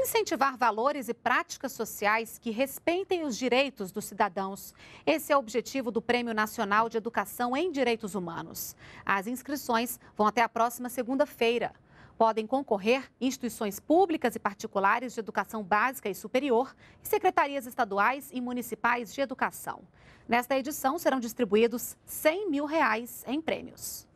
Incentivar valores e práticas sociais que respeitem os direitos dos cidadãos. Esse é o objetivo do Prêmio Nacional de Educação em Direitos Humanos. As inscrições vão até a próxima segunda-feira. Podem concorrer instituições públicas e particulares de educação básica e superior e secretarias estaduais e municipais de educação. Nesta edição serão distribuídos 100 mil reais em prêmios.